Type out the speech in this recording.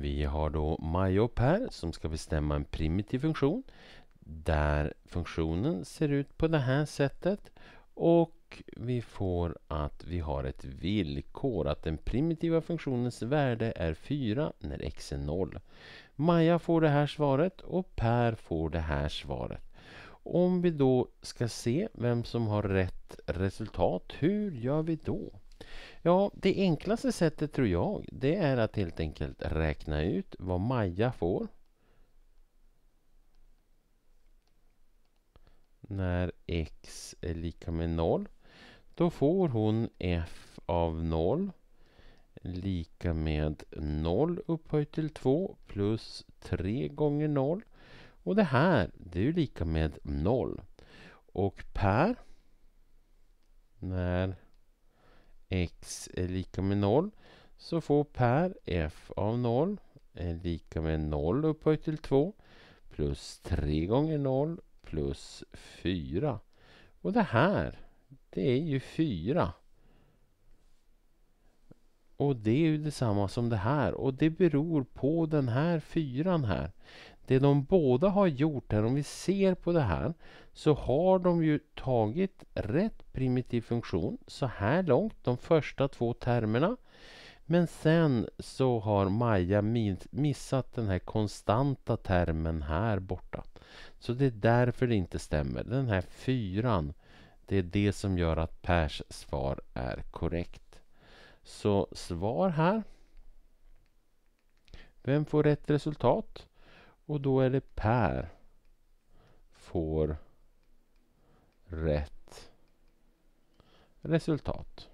Vi har då myop här som ska bestämma en primitiv funktion där funktionen ser ut på det här sättet och vi får att vi har ett villkor att den primitiva funktionens värde är 4 när x är 0. Maja får det här svaret och Per får det här svaret. Om vi då ska se vem som har rätt resultat, hur gör vi då? Ja, det enklaste sättet tror jag, det är att helt enkelt räkna ut vad Maja får när x är lika med 0. Då får hon f av 0 lika med 0 upphöjt till 2 plus 3 gånger 0. Och det här, det är ju lika med 0. Och Per, när x är lika med 0 så får Per f av 0 är lika med 0 upphöjt till 2 plus 3 gånger 0 plus 4. Och det här, det är ju 4. Och det är ju detsamma som det här och det beror på den här fyran här. Det de båda har gjort här, om vi ser på det här, så har de ju tagit rätt primitiv funktion så här långt, de första två termerna. Men sen så har Maja missat den här konstanta termen här borta. Så det är därför det inte stämmer. Den här fyran, det är det som gör att Pers svar är korrekt. Så svar här. Vem får rätt resultat? Och då är det Per får rätt resultat.